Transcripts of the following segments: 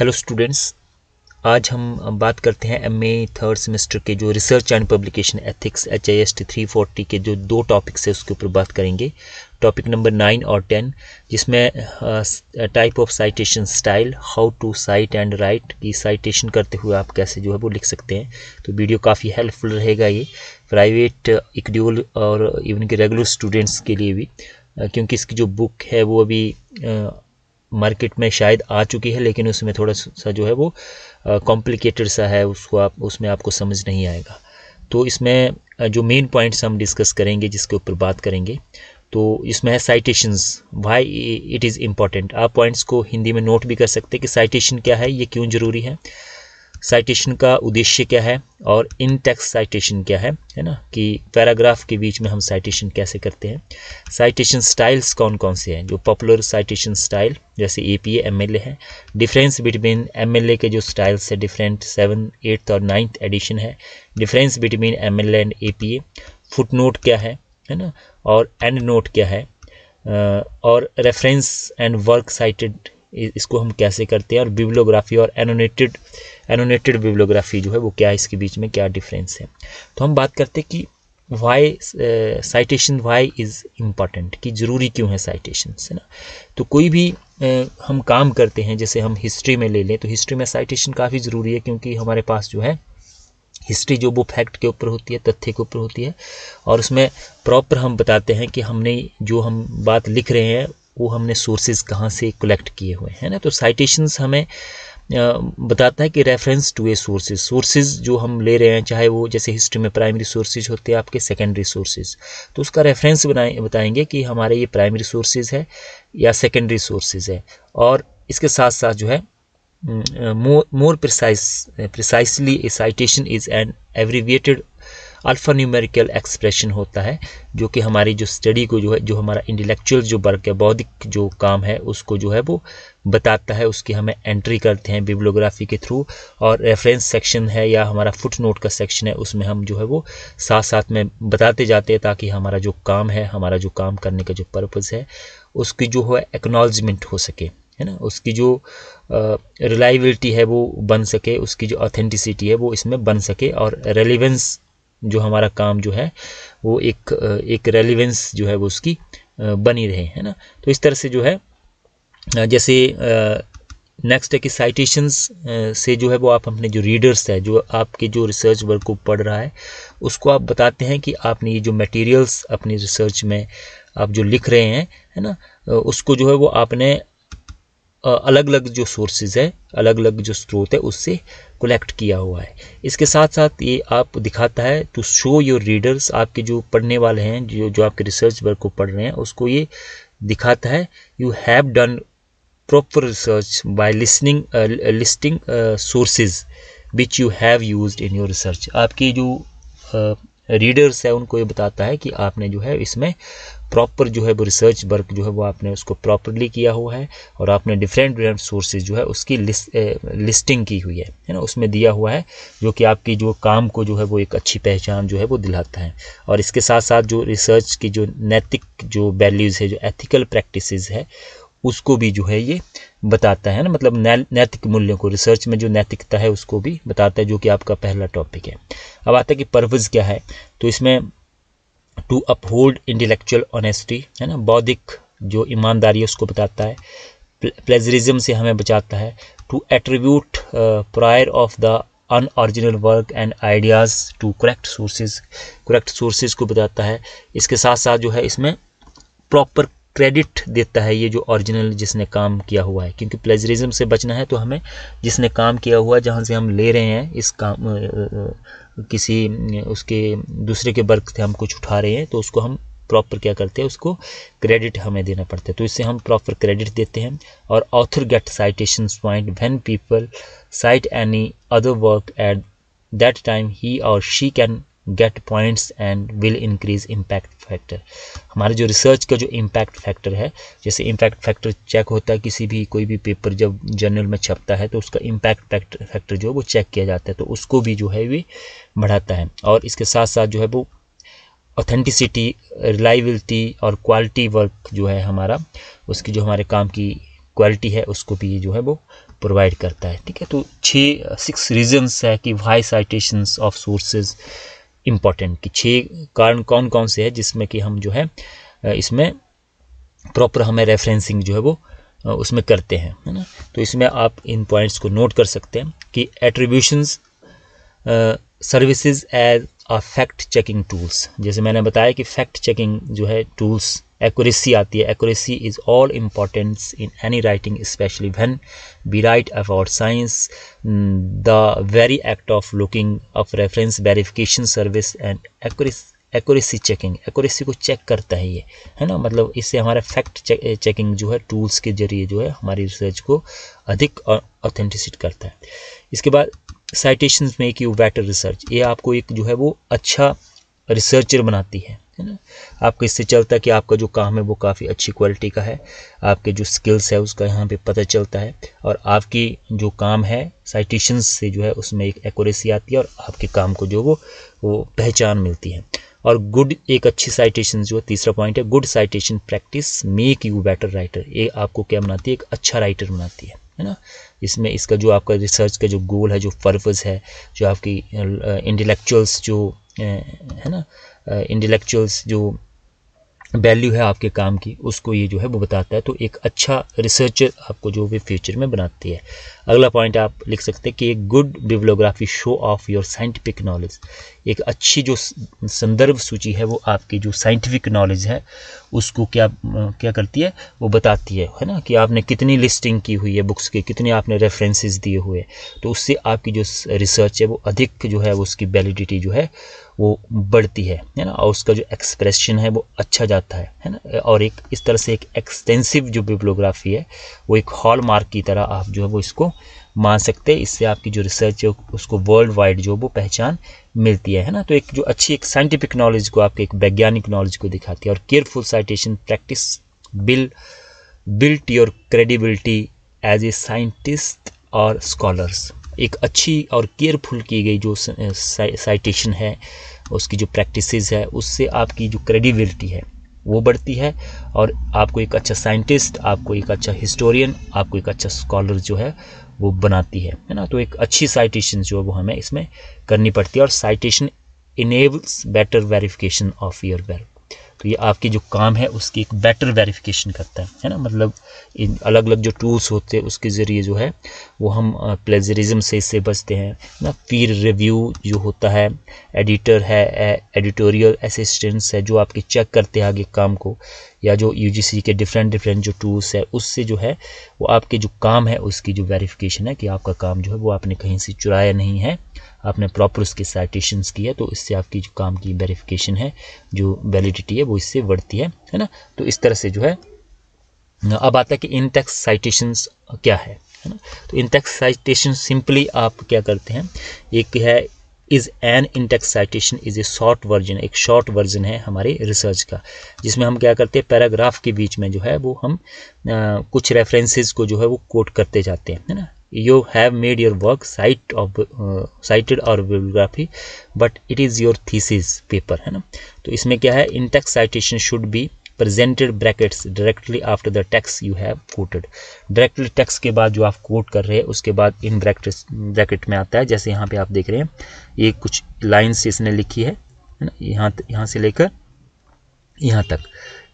hello students आज हम बात करते हैं एम ए थर्ड सेमेस्टर के जो research and publication ethics H I S T three forty के जो दो टॉपिक्स है उसके ऊपर बात करेंगे टॉपिक नंबर नाइन और टेन जिसमें type of citation style how to cite and write की साइटेशन करते हुए आप कैसे जो है वो लिख सकते हैं तो वीडियो काफ़ी हेल्पफुल रहेगा ये प्राइवेट इक्ड्यूल और इवन के रेगुलर स्टूडेंट्स के लिए भी क्योंकि इसकी जो बुक है वो अभी मार्केट में शायद आ चुकी है लेकिन उसमें थोड़ा सा जो है वो कॉम्प्लिकेटेड सा है उसको आप उसमें आपको समझ नहीं आएगा तो इसमें जो मेन पॉइंट्स हम डिस्कस करेंगे जिसके ऊपर बात करेंगे तो इसमें है citations why it is important आप पॉइंट्स को हिंदी में नोट भी कर सकते हैं कि साइटेशन क्या है ये क्यों ज़रूरी है साइटेशन का उद्देश्य क्या है और इन टेक्स्ट साइटेशन क्या है है ना कि पैराग्राफ के बीच में हम साइटेशन कैसे करते हैं साइटेशन स्टाइल्स कौन कौन से हैं जो पॉपुलर साइटेशन स्टाइल जैसे A P M L A है difference between M L A के जो स्टाइल्स है डिफरेंट सेवन एट्थ और नाइन्थ एडिशन है difference between M L and A P A footnote क्या है है ना और एंड नोट क्या है और रेफरेंस एंड वर्क साइटेड इसको हम कैसे करते हैं और बिब्लोग्राफी और एनोनेटेड एनोनेटेड बिब्लोग्राफी जो है वो क्या है इसके बीच में क्या डिफरेंस है तो हम बात करते हैं कि why citation why is important कि ज़रूरी क्यों है साइटेशन है ना तो कोई भी uh, हम काम करते हैं जैसे हम हिस्ट्री में ले लें तो हिस्ट्री में साइटेशन काफ़ी ज़रूरी है क्योंकि हमारे पास जो है हिस्ट्री जो वो फैक्ट के ऊपर होती है तथ्य के ऊपर होती है और उसमें प्रॉपर हम बताते हैं कि हमने जो हम बात लिख रहे हैं वो हमने सोर्सेज कहाँ से कलेक्ट किए हुए हैं ना तो साइटेशंस हमें बताता है कि reference to a sources sources जो हम ले रहे हैं चाहे वो जैसे हिस्ट्री में प्राइमरी सोर्सेज होते हैं आपके सेकेंडरी सोर्सेज तो उसका रेफरेंस बनाए बताएंगे कि हमारे ये प्राइमरी सोर्सेज है या सेकेंडरी सोर्सेज है और इसके साथ साथ जो है more more precisely a a is is an alphanumerical expression होता है जो कि हमारी जो स्टडी को जो है जो हमारा इंटेलेक्चुअल जो वर्क है बौद्धिक जो काम है उसको जो है वो बताता है उसकी हमें एंट्री करते हैं बिब्लोग्राफी के थ्रू और रेफरेंस सेक्शन है या हमारा फुट नोट का सेक्शन है उसमें हम जो है वो साथ साथ में बताते जाते हैं ताकि हमारा जो काम है हमारा जो काम करने का जो पर्पज़ है उसकी जो है एक्नॉलजमेंट हो सके है ना उसकी जो रिलायबिलिटी है वो बन सके उसकी जो ऑथेंटिसिटी है वो इसमें बन सके और रेलिवेंस जो हमारा काम जो है वो एक एक रेलिवेंस जो है वो उसकी बनी रहे है ना तो इस तरह से जो है जैसे नेक्स्ट है कि साइटेशंस से जो है वो आप अपने जो रीडर्स है जो आपके जो रिसर्च वर्क को पढ़ रहा है उसको आप बताते हैं कि आपने ये जो मटेरियल्स अपनी रिसर्च में आप जो लिख रहे हैं है ना उसको जो है वो आपने अलग अलग जो सोर्सेज है अलग अलग जो स्रोत है उससे कलेक्ट किया हुआ है इसके साथ साथ ये आप दिखाता है टू शो योर रीडर्स आपके जो पढ़ने वाले हैं जो जो आपके रिसर्च वर्क को पढ़ रहे हैं उसको ये दिखाता है you have done proper research by listening listing sources which you have use in your research आपकी जो रीडर्स uh, है उनको ये बताता है कि आपने जो है इसमें प्रॉपर जो है वो रिसर्च वर्क जो है वो आपने उसको प्रॉपरली किया हुआ है और आपने डिफरेंट डिफरेंट सोर्सेज जो है उसकी लिस्ट लिस्टिंग की हुई है है ना उसमें दिया हुआ है जो कि आपकी जो काम को जो है वो एक अच्छी पहचान जो है वो दिलाता है और इसके साथ साथ जो रिसर्च की जो नैतिक जो वैल्यूज़ है जो एथिकल प्रैक्टिस है उसको भी जो है ये बताता है ना मतलब नैतिक मूल्यों को रिसर्च में जो नैतिकता है उसको भी बताता है जो कि आपका पहला टॉपिक है अब आता है कि पर्वज क्या है तो इसमें टू अपहोल्ड इंटेलेक्चुअल ऑनेस्टी है ना बौद्धिक जो ईमानदारी है उसको बताता है प्लेजरिज्म से हमें बचाता है to attribute prior of the unoriginal work and ideas to correct sources correct sources को बताता है इसके साथ साथ जो है इसमें प्रॉपर क्रेडिट देता है ये जो ओरिजिनल जिसने काम किया हुआ है क्योंकि प्लेजरिज्म से बचना है तो हमें जिसने काम किया हुआ है जहाँ से हम ले रहे हैं इस काम किसी उसके दूसरे के वर्क से हम कुछ उठा रहे हैं तो उसको हम प्रॉपर क्या करते हैं उसको क्रेडिट हमें देना पड़ता है तो इससे हम प्रॉपर क्रेडिट देते हैं और author get citation point when people cite any other work at that time ही और she can get points and will increase impact factor हमारे जो रिसर्च का जो इम्पैक्ट फैक्टर है जैसे इम्पैक्ट फैक्टर चेक होता है किसी भी कोई भी पेपर जब जर्नल में छपता है तो उसका इम्पैक्ट फैक्टर फैक्टर जो है वो चेक किया जाता है तो उसको भी जो है वे बढ़ाता है और इसके साथ साथ जो है वो ऑथेंटिसिटी रिलाईबिलिटी और क्वालिटी वर्क जो है हमारा उसकी जो हमारे काम की क्वालिटी है उसको भी जो है वो प्रोवाइड करता है ठीक है तो छः सिक्स रीजन्स है कि why citations of sources important कि छः कारण कौन कौन से हैं जिसमें कि हम जो है इसमें प्रॉपर हमें रेफरेंसिंग जो है वो उसमें करते हैं है ना तो इसमें आप इन पॉइंट्स को नोट कर सकते हैं कि attributions services as a fact checking tools जैसे मैंने बताया कि फैक्ट चेकिंग जो है टूल्स एक्यूरेसी आती है accuracy is all importants in any writing specially when we write about science the very act of looking of reference verification service and accuracy checking accuracy को check करता है ये है ना मतलब इससे हमारा फैक्ट चेकिंग जो है टूल्स के जरिए जो है हमारी रिसर्च को अधिक ऑथेंटिसिट करता है इसके बाद citation make you better research ये आपको एक जो है वो अच्छा रिसर्चर बनाती है है ना आपको इससे चलता है कि आपका जो काम है वो काफ़ी अच्छी क्वालिटी का है आपके जो स्किल्स है उसका यहाँ पे पता चलता है और आपकी जो काम है साइटेशंस से जो है उसमें एक एक्यूरेसी आती है और आपके काम को जो वो वो पहचान मिलती है और गुड एक अच्छी साइटेशन जो है तीसरा पॉइंट है good citation practice make you better writer ये आपको क्या बनाती है एक अच्छा राइटर बनाती है है ना इसमें इसका जो आपका रिसर्च का जो गोल है जो पर्पज़ है जो आपकी इंटेलेक्चुअल्स uh, जो है ना इंटेलेक्चुअल्स जो वैल्यू है आपके काम की उसको ये जो है वो बताता है तो एक अच्छा रिसर्चर आपको जो भी फ्यूचर में बनाती है अगला पॉइंट आप लिख सकते हैं कि एक good bibliography show of your scientific knowledge एक अच्छी जो संदर्भ सूची है वो आपकी जो साइंटिफिक नॉलेज है उसको क्या क्या करती है वो बताती है है ना कि आपने कितनी लिस्टिंग की हुई है बुक्स की कितने आपने रेफरेंसेज दिए हुए हैं तो उससे आपकी जो रिसर्च है वो अधिक जो है उसकी वैलिडिटी जो है वो बढ़ती है है ना और उसका जो एक्सप्रेशन है वो अच्छा जाता है है ना और एक इस तरह से एक एक्सटेंसिव जो बिब्लोग्राफी है वो एक हॉल मार्क की तरह आप जो है वो इसको मान सकते हैं इससे आपकी जो रिसर्च है उसको वर्ल्ड वाइड जो वो पहचान मिलती है है ना तो एक जो अच्छी एक साइंटिफिक नॉलेज को आपके एक वैज्ञानिक नॉलेज को दिखाती है और careful citation practice build built your credibility as a scientist और स्कॉलर्स एक अच्छी और केयरफुल की गई जो साइटेशन है उसकी जो प्रैक्टिसेस है उससे आपकी जो क्रेडिबिलिटी है वो बढ़ती है और आपको एक अच्छा साइंटिस्ट आपको एक अच्छा हिस्टोरियन आपको एक अच्छा स्कॉलर जो है वो बनाती है है ना तो एक अच्छी साइटेशन जो है वो हमें इसमें करनी पड़ती है और citation enables better verification of your work तो ये आपके जो काम है उसकी एक बेटर वेरिफिकेशन करता है है ना मतलब इन अलग अलग जो टूल्स होते हैं उसके ज़रिए जो है वो हम प्लेजरिज्म से इससे बचते हैं ना फिर रिव्यू जो होता है एडिटर है एडिटोरियल असिस्टेंट्स है जो आपके चेक करते हैं आगे काम को या जो यू के डिफरेंट डिफरेंट जो टूल्स है उससे जो है वो आपके जो काम है उसकी जो वेरिफिकेशन है कि आपका काम जो है वो आपने कहीं से चुराया नहीं है आपने प्रॉपर उसके साइटेशन किया तो इससे आपकी जो काम की वेरिफिकेशन है जो वैलिडिटी है वो इससे बढ़ती है है ना तो इस तरह से जो है अब आता है कि इनटेक्स साइटेशंस क्या है है ना तो इनटेक्स साइटेशन सिंपली आप क्या करते हैं एक है is an in text citation is a short version एक शॉर्ट वर्जन है हमारे रिसर्च का जिसमें हम क्या करते हैं पैराग्राफ के बीच में जो है वो हम आ, कुछ रेफरेंसेस को जो है वो कोट करते जाते हैं है ना you have made your work cite of uh, cited और bibliography but it is your thesis paper है ना तो इसमें क्या है in-text citation should be presented brackets directly after the text you have quoted directly text के बाद जो आप quote कर रहे हैं उसके बाद in brackets bracket में आता है जैसे यहाँ पे आप देख रहे हैं ये कुछ लाइन्स इसने लिखी है ना यहाँ यहाँ से लेकर यहाँ तक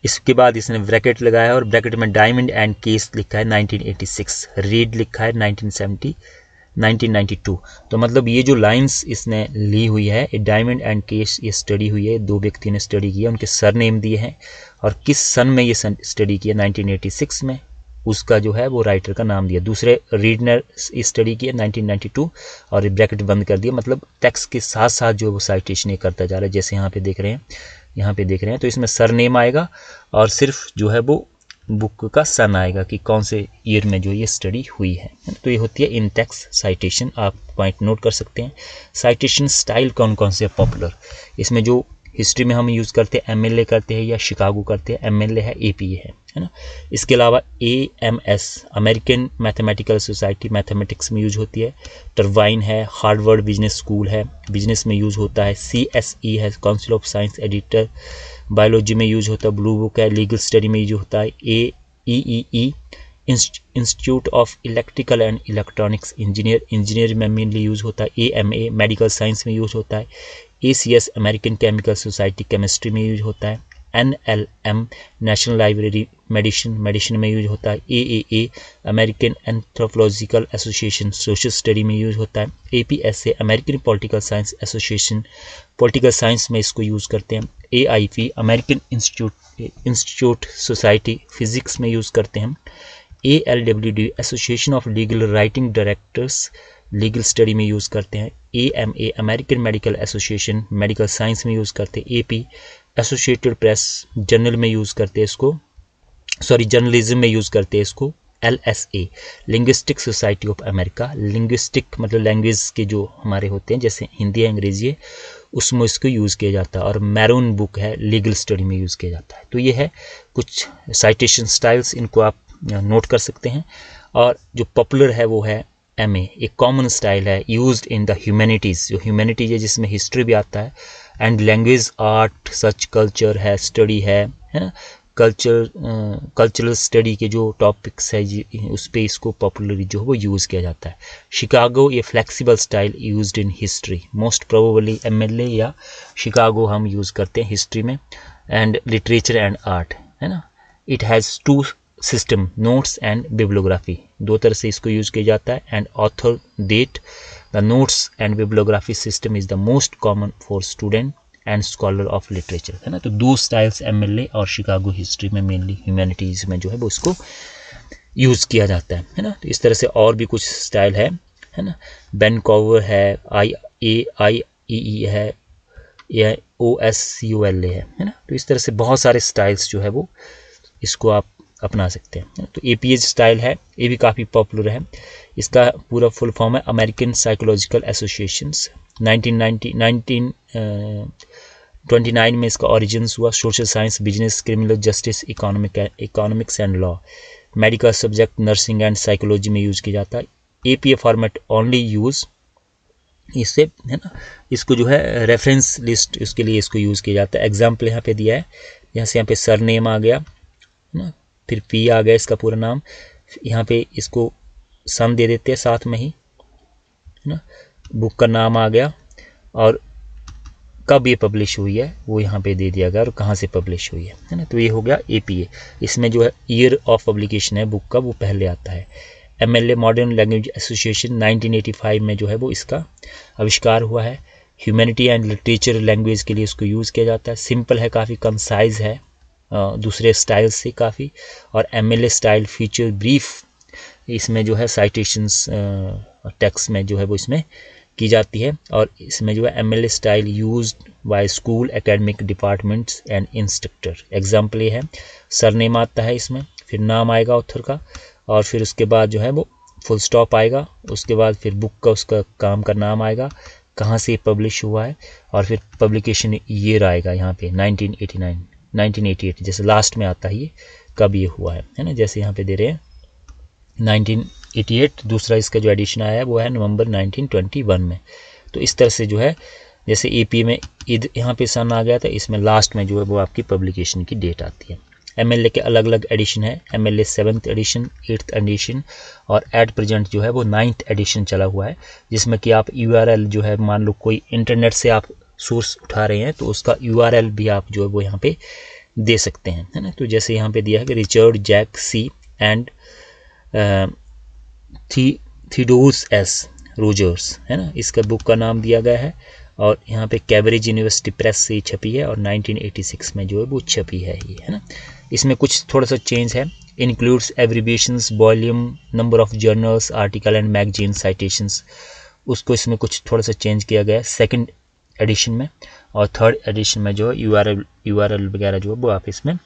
इसके बाद इसने ब्रैकेट लगाया और ब्रैकेट में डायमंड एंड केस लिखा है 1986 रीड लिखा है 1970 1992 तो मतलब ये जो लाइंस इसने ली हुई है ये डायमंड एंड केस ये स्टडी हुई है दो व्यक्ति ने स्टडी किया उनके सर नेम दिए हैं और किस सन में ये स्टडी किया 1986 में उसका जो है वो राइटर का नाम दिया दूसरे रीड ने स्टडी किया 1992 और ब्रैकेट बंद कर दिया मतलब टेक्स्ट के साथ साथ जो वो साइटेशन ये करता जा रहा है जैसे यहाँ पे देख रहे हैं यहाँ पे देख रहे हैं तो इसमें सर नेम आएगा और सिर्फ जो है वो बुक का सन आएगा कि कौन से ईयर में जो ये स्टडी हुई है तो ये होती है इंटेक्स साइटेशन आप पॉइंट नोट कर सकते हैं साइटेशन स्टाइल कौन कौन से पॉपुलर इसमें जो हिस्ट्री में हम यूज़ करते हैं एमएलए करते हैं या शिकागो करते हैं एमएलए है एपीए है है ना इसके अलावा A M S American Mathematical Society mathematics में यूज होती है टर्वाइन है हार्डवर्ड बिजनेस स्कूल है बिजनेस में यूज होता है सी एस ई है Council of Science Editor biology में यूज होता है ब्लू बुक है लीगल स्टडी में यूज होता है I E E E Institute of Electrical and Electronics Engineer engineer में मेनली यूज़ होता है A M A medical science में यूज़ होता है A C S American Chemical Society chemistry में यूज होता है N L M National Library Medicine medicine में यूज होता है A A A American Anthropological Association social study में यूज होता है A P S A American Political Science Association political science में इसको यूज़ करते हैं A I P American Institute Institute Society physics में यूज़ करते हैं A L W D Association of legal Writing Directors legal study में use करते हैं A M A American Medical Association medical science में यूज़ करते हैं A P Associated Press journal में यूज़ करते हैं इसको सॉरी जर्नलिज्म में यूज़ करते हैं इसको L S A Linguistic Society of America linguistic मतलब लैंग्वेज के जो हमारे होते हैं जैसे हिंदी है अंग्रेजी है उसमें इसको यूज़ किया जाता है और मैरून बुक है लीगल स्टडी में यूज़ किया जाता है तो ये है कुछ साइटेशन स्टाइल्स इनको आप नोट कर सकते हैं और जो पॉपुलर है वो है एम ए एक कॉमन स्टाइल है यूज इन द ह्यूमैनिटीज़ जो ह्यूमैनिटीज़ है जिसमें हिस्ट्री भी आता है and language art such culture है स्टडी है है ना कल्चर कल्चरल स्टडी के जो टॉपिक्स है उस पर इसको पॉपुलरली जो है वो यूज़ किया जाता है शिकागो ये flexible style use in history most L A या शिकागो हम यूज़ करते हैं हिस्ट्री में एंड लिटरेचर एंड आर्ट है ना it has two system notes and bibliography दो तरह से इसको यूज़ किया जाता है and author date The notes and bibliography system is the most common for student and scholar of literature है ना तो दो स्टाइल्स एमएलए और शिकागो हिस्ट्री में मेनली ह्यूमैनिटीज़ में जो है वो इसको यूज़ किया जाता है है ना तो इस तरह से और भी कुछ स्टाइल है है ना बेन कॉवर है आई ए आई ई ई है या O S U L A है है ना तो इस तरह से बहुत सारे स्टाइल्स जो है वो इसको आप अपना सकते हैं तो ए पी एच स्टाइल है ये भी काफ़ी पॉपुलर है इसका पूरा फुल फॉर्म है अमेरिकन साइकोलॉजिकल एसोसिएशंस 1990 1929 में इसका ऑरिजिन्स हुआ social science business criminal justice economic economics and law medical subject nursing and psychology में यूज किया जाता है A P A format only use इससे है ना इसको जो है रेफरेंस लिस्ट उसके लिए इसको यूज़ किया जाता है एग्जाम्पल यहाँ पे दिया है यहाँ से यहाँ पे सर नेम आ गया है ना फिर पी आ गया इसका पूरा नाम यहाँ पे इसको सम दे देते हैं साथ में ही है ना बुक का नाम आ गया और कब ये पब्लिश हुई है वो यहाँ पे दे दिया गया और कहाँ से पब्लिश हुई है है ना तो ये हो गया ए इसमें जो है ईयर ऑफ पब्लिकेशन है बुक का वो पहले आता है M L A modern language association 1985 में जो है वो इसका आविष्कार हुआ है ह्यूमैनिटी एंड लिटरेचर लैंग्वेज के लिए इसको यूज़ किया जाता है सिंपल है काफ़ी कम साइज़ है दूसरे स्टाइल से काफ़ी और एम स्टाइल फीचर ब्रीफ इसमें जो है साइटेशंस टेक्स्ट में जो है वो इसमें की जाती है और इसमें जो है M style use by school academic departments and instructor example ये है सरनेम आता है इसमें फिर नाम आएगा ऑथर का और फिर उसके बाद जो है वो फुल स्टॉप आएगा उसके बाद फिर बुक का उसका काम का नाम आएगा कहाँ से पब्लिश हुआ है और फिर पब्लिकेशन ईयर आएगा यहाँ पे 1989 1988 जैसे लास्ट में आता है ये कब ये हुआ है है ना जैसे यहाँ पे दे रहे हैं 1988 दूसरा इसका जो एडिशन आया है वो है नवंबर 1921 में तो इस तरह से जो है जैसे ए में ईद यहाँ पे सन आ गया था इसमें लास्ट में जो है वो आपकी पब्लिकेशन की डेट आती है एम के अलग अलग एडिशन है M L seventh edition eighth edition और एट प्रेजेंट जो है वो नाइन्थ एडिशन चला हुआ है जिसमें कि आप यू जो है मान लो कोई इंटरनेट से आप सोर्स उठा रहे हैं तो उसका यू भी आप जो है वो यहाँ पे दे सकते हैं है ना तो जैसे यहाँ पे दिया है कि रिचर्ड जैक सी एंड थी थीडोस एस रोजर्स है ना इसका बुक का नाम दिया गया है और यहाँ पे कैब्रिज यूनिवर्सिटी प्रेस से छपी है और 1986 में जो है वो छपी है ये है ना इसमें कुछ थोड़ा सा चेंज है includes abbreviation volume number of journals article and magazine citations उसको इसमें कुछ थोड़ा सा चेंज किया गया है सेकेंड एडिशन में और थर्ड एडिशन में जो है U R L U R L वगैरह जो है वो आप इसमें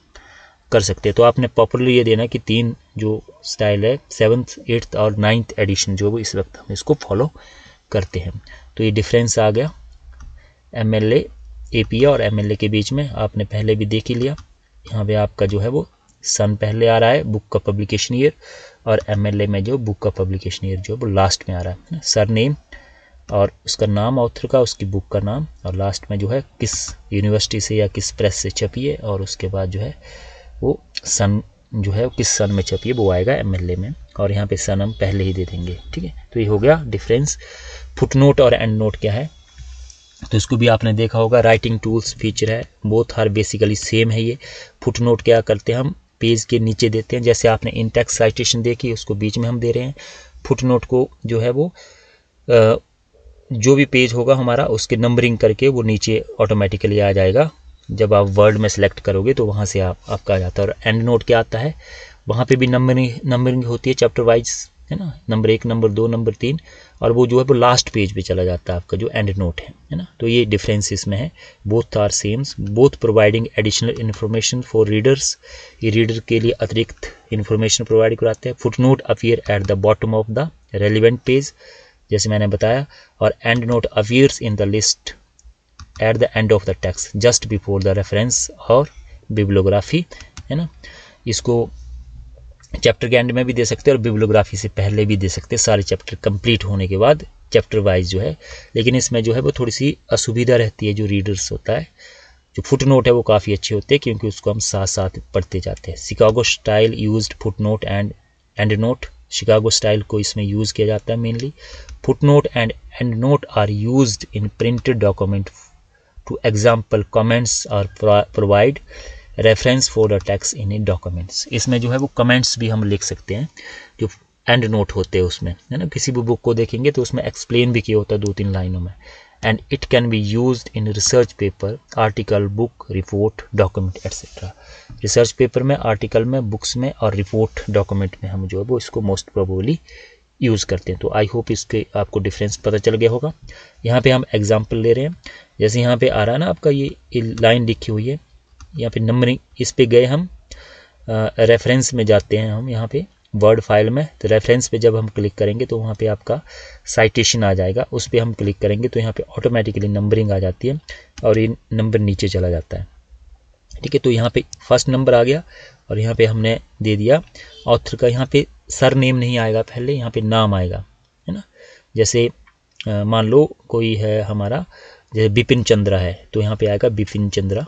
कर सकते हैं तो आपने प्रॉपरली ये देना कि तीन जो स्टाइल है सेवन्थ एट्थ और नाइन्थ एडिशन जो है इस वक्त हम इसको फॉलो करते हैं तो ये डिफरेंस आ गया M L A A P और एम एल ए के बीच में आपने पहले भी देख ही लिया यहाँ पर आपका जो है वो सन पहले आ रहा है बुक का पब्लिकेशन ईयर और एम एल ए में जो बुक का पब्लिकेशन ईयर जो है वो लास्ट में आ रहा है सर नेम और उसका नाम ऑथर का उसकी बुक का नाम और लास्ट में जो है किस यूनिवर्सिटी से या किस प्रेस से छपी है और उसके बाद जो है वो सन जो है किस सन में छपी है वो आएगा एम में और यहाँ पे सन हम पहले ही दे देंगे ठीक है तो ये हो गया डिफरेंस फुटनोट और एंड नोट क्या है तो इसको भी आपने देखा होगा राइटिंग टूल्स फीचर है बोथ हर बेसिकली सेम है ये फुट नोट क्या करते हैं हम पेज के नीचे देते हैं जैसे आपने इंटेक्स साइटेशन देखी उसको बीच में हम दे रहे हैं फुट नोट को जो है वो जो भी पेज होगा हमारा उसके नंबरिंग करके वो नीचे ऑटोमेटिकली आ जाएगा जब आप वर्ड में सेलेक्ट करोगे तो वहाँ से आप आपका आ जाता है और एंड नोट क्या आता है वहाँ पे भी नंबरिंग नंबरिंग होती है चैप्टर वाइज है ना नंबर एक नंबर दो नंबर तीन और वो जो है वो लास्ट पेज पे चला जाता है आपका जो एंड नोट है है ना तो ये डिफरेंस इसमें है both are sames both providing additional information for readers ये रीडर के लिए अतिरिक्त इन्फॉर्मेशन प्रोवाइड कराते हैं footnote appear at the bottom of the relevant page जैसे मैंने बताया और endnote appears in the list at the end of the text just before the reference और बिब्लोग्राफी है ना इसको चैप्टर के एंड में भी दे सकते हैं और बिब्लोग्राफी से पहले भी दे सकते हैं सारे चैप्टर कंप्लीट होने के बाद चैप्टर वाइज जो है लेकिन इसमें जो है वो थोड़ी सी असुविधा रहती है जो रीडर्स होता है जो फुट नोट है वो काफ़ी अच्छे होते हैं क्योंकि उसको हम साथ साथ पढ़ते जाते हैं Chicago style use footnote and endnote Chicago style को इसमें यूज़ किया जाता है mainly footnote and endnote are use in printed document to example comments are provide reference for the text in a documents इसमें जो है वो comments भी हम लिख सकते हैं जो एंड नोट होते हैं उसमें है ना किसी भी बुक को देखेंगे तो उसमें एक्सप्लेन भी किया होता है दो तीन लाइनों में and it can be used in research paper article book report document etcetera research paper में आर्टिकल में बुक्स में और रिपोर्ट डॉक्यूमेंट में हम जो है वो इसको मोस्ट प्रोबेबली यूज़ करते हैं तो आई होप इसके आपको डिफरेंस पता चल गया होगा यहाँ पे हम एग्जांपल ले रहे हैं जैसे यहाँ पे आ रहा है ना आपका ये लाइन लिखी हुई है यहाँ पे नंबरिंग इस पे गए हम रेफरेंस में जाते हैं हम यहाँ पे वर्ड फाइल में तो रेफरेंस पे जब हम क्लिक करेंगे तो वहाँ पे आपका साइटेशन आ जाएगा उस पर हम क्लिक करेंगे तो यहाँ पे ऑटोमेटिकली नंबरिंग आ जाती है और ये नंबर नीचे चला जाता है ठीक है तो यहाँ पे फर्स्ट नंबर आ गया और यहाँ पे हमने दे दिया ऑथर का यहाँ पे सर नेम नहीं आएगा पहले यहाँ पे नाम आएगा है ना जैसे मान लो कोई है हमारा जैसे बिपिन चंद्रा है तो यहाँ पे आएगा Bipin Chandra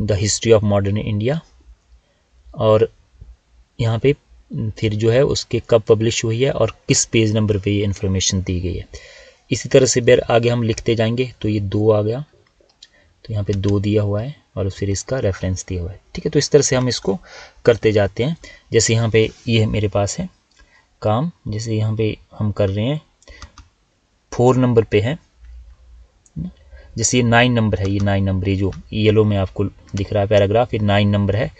the history of modern India और यहाँ पे फिर जो है उसके कब पब्लिश हुई है और किस पेज नंबर पे ये इन्फॉर्मेशन दी गई है इसी तरह से बेर आगे हम लिखते जाएंगे तो ये दो आ गया तो यहाँ पे दो दिया हुआ है और फिर इसका रेफरेंस दिया हुआ है ठीक है तो इस तरह से हम इसको करते जाते हैं जैसे यहाँ पे ये यह मेरे पास है काम जैसे यहाँ पे हम कर रहे हैं फोर नंबर पे है जैसे ये नाइन नंबर है ये नाइन नंबर ये जो येलो में आपको दिख रहा है पैराग्राफ ये नाइन नंबर है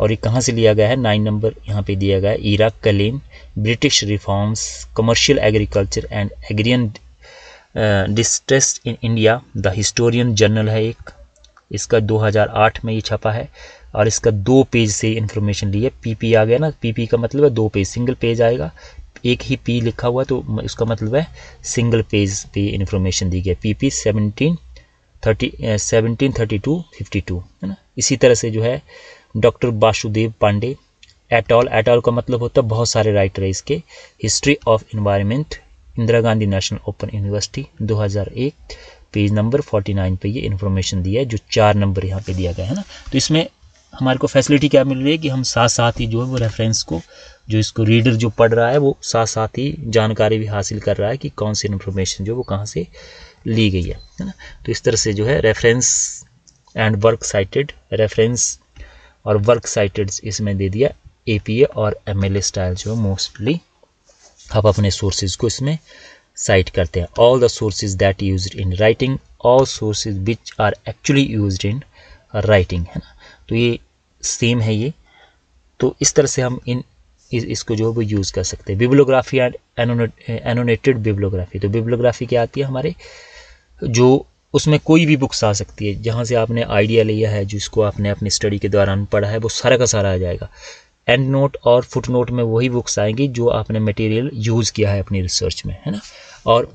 और ये कहाँ से लिया गया है नाइन नंबर यहाँ पे दिया गया है इराक Kaleem British reforms commercial agriculture and agrarian distress in India the historian journal है एक इसका 2008 में ये छपा है और इसका दो पेज से इन्फॉर्मेशन ली है पीपी आ गया ना पीपी का मतलब है दो पेज सिंगल पेज आएगा एक ही पी लिखा हुआ तो उसका मतलब है सिंगल पेज पे इन्फॉर्मेशन दी गई P P seventeen thirty seventeen thirty to fifty two है ना इसी तरह से जो है doctor Vasudev Pandey et al et al का मतलब होता है बहुत सारे राइटर है इसके history of environment Indira Gandhi national open university 2001 page number 49 पे ये इन्फॉर्मेशन दिया है जो चार नंबर यहाँ पे दिया गया है ना तो इसमें हमारे को फैसिलिटी क्या मिल रही है कि हम साथ साथ ही जो है वो रेफरेंस को जो इसको रीडर जो पढ़ रहा है वो साथ साथ ही जानकारी भी हासिल कर रहा है कि कौन सी इन्फॉर्मेशन जो वो कहाँ से ली गई है ना तो इस तरह से जो है reference and work cited reference और वर्क साइटेड इसमें दे दिया ए और एम स्टाइल जो है मोस्टली आप अपने सोर्सेज को इसमें साइट करते हैं all the sources that use in writing all sources which are actually use in writing है ना तो ये सेम है ये तो इस तरह से हम इन इस, इसको जो है वो यूज़ कर सकते हैं बिब्लोग्राफी एंड एनोनेटेड बिब्लोग्राफी तो बिब्लोग्राफी क्या आती है हमारे जो उसमें कोई भी बुक्स आ सकती है जहाँ से आपने आइडिया लिया है जिसको आपने अपनी स्टडी के दौरान पढ़ा है वो सारा का सारा आ जाएगा एंड नोट और फुट नोट में वही बुक्स आएंगी जो आपने मटेरियल यूज़ किया है अपनी रिसर्च में है ना और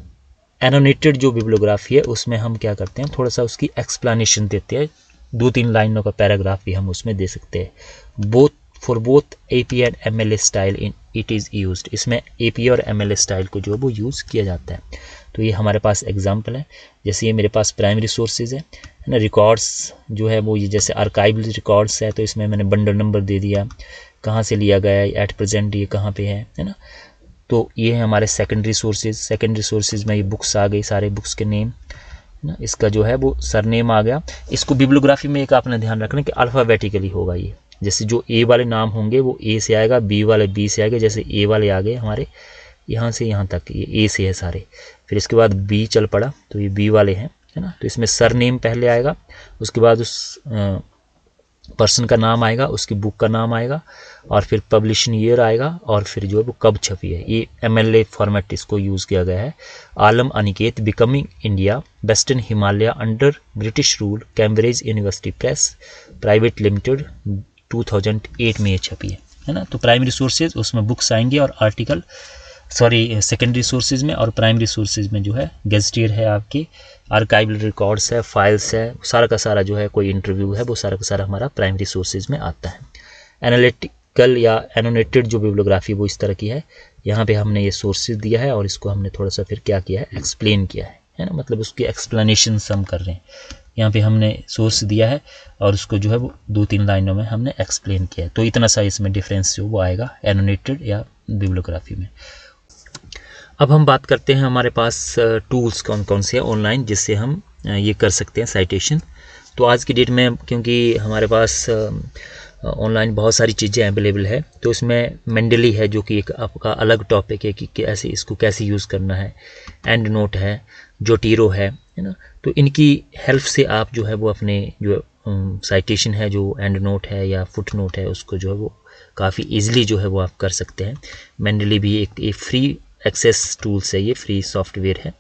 एनोनेटेड जो बिब्लोग्राफी है उसमें हम क्या करते हैं थोड़ा सा उसकी एक्सप्लानीशन देते हैं दो तीन लाइनों का पैराग्राफ भी हम उसमें दे सकते हैं both for both A P and M L style in it is use इसमें ए पी और एम एल स्टाइल को जो है वो यूज़ किया जाता है तो ये हमारे पास एग्जाम्पल है जैसे ये मेरे पास प्राइमरी सोर्सेज है ना रिकॉर्ड्स जो है वो ये जैसे आर्काइव रिकॉर्ड्स है तो इसमें मैंने बंडल नंबर दे दिया कहाँ से लिया गया है एट प्रजेंट ये कहाँ पे है है ना तो ये है हमारे सेकेंडरी सोर्सेज सेकेंडरी सोर्सेज में ये बुक्स आ गई सारे बुक्स के नेम ना इसका जो है वो सरनेम आ गया इसको बिब्लोग्राफी में एक आपने ध्यान रखना कि अल्फ़ाबेटिकली होगा ये जैसे जो ए वाले नाम होंगे वो ए से आएगा बी वाले बी से आएगा जैसे ए वाले आ गए हमारे यहाँ से यहाँ तक ये ए से है सारे फिर इसके बाद बी चल पड़ा तो ये बी वाले हैं है ना तो इसमें सर नेम पहले आएगा उसके बाद उस पर्सन का नाम आएगा उसकी बुक का नाम आएगा और फिर पब्लिशन ईयर आएगा और फिर जो है वो कब छपी है ये एम एल ए फॉर्मेट इसको यूज़ किया गया है Alam Aniket becoming India western Himalaya under British rule Cambridge university press private limited 2008 में ये छपी है है ना तो प्राइमरी सोर्सेज उसमें बुक्स आएंगे और आर्टिकल सॉरी सेकेंडरी सोर्सेज में और प्राइमरी सोर्सेज में जो है गेजटियर है आपकी आर्काइवल रिकॉर्ड्स है फाइल्स है सारा का सारा जो है कोई इंटरव्यू है वो सारा का सारा हमारा प्राइमरी सोर्सेज में आता है एनालिटिकल या एनोनेटेड जो बिब्लोग्राफी वो इस तरह की है यहाँ पे हमने ये सोर्सेज दिया है और इसको हमने थोड़ा सा फिर क्या किया है एक्सप्लेन किया है है ना मतलब उसकी एक्सप्लेनेशन हम कर रहे हैं यहाँ पे हमने सोर्स दिया है और उसको जो है वो दो तीन लाइनों में हमने एक्सप्लेन किया है तो इतना सा इसमें डिफरेंस जो वो आएगा एनोनेटेड या बिब्लोग्राफी में अब हम बात करते हैं हमारे पास टूल्स कौन कौन से हैं ऑनलाइन जिससे हम ये कर सकते हैं साइटेशन तो आज की डेट में क्योंकि हमारे पास ऑनलाइन बहुत सारी चीज़ें अवेलेबल है तो इसमें मेंडली है जो कि एक आपका अलग टॉपिक है कि कैसे इसको कैसे यूज़ करना है एंड नोट है जोटीरो है है ना तो इनकी हेल्प से आप जो है वो अपने जो साइटेशन है जो एंड नोट है या फुट नोट है उसको जो है वो काफ़ी ईजिली जो है वो आप कर सकते हैं मैंडली भी एक, एक फ्री एक्सेस टूल्स है ये फ्री सॉफ्टवेयर है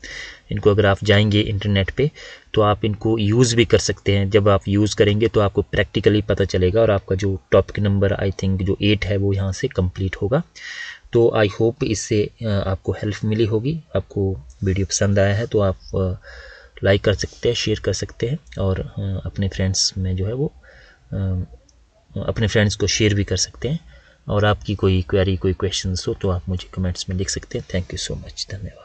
इनको अगर आप जाएंगे इंटरनेट पे तो आप इनको यूज़ भी कर सकते हैं जब आप यूज़ करेंगे तो आपको प्रैक्टिकली पता चलेगा और आपका जो टॉपिक नंबर आई थिंक जो एट है वो यहाँ से कंप्लीट होगा तो आई होप इससे आपको हेल्प मिली होगी आपको वीडियो पसंद आया है तो आप लाइक कर सकते हैं शेयर कर सकते हैं और अपने फ्रेंड्स में जो है वो अपने फ्रेंड्स को शेयर भी कर सकते हैं और आपकी कोई क्वेरी कोई क्वेश्चन हो तो आप मुझे कमेंट्स में लिख सकते हैं थैंक यू सो मच धन्यवाद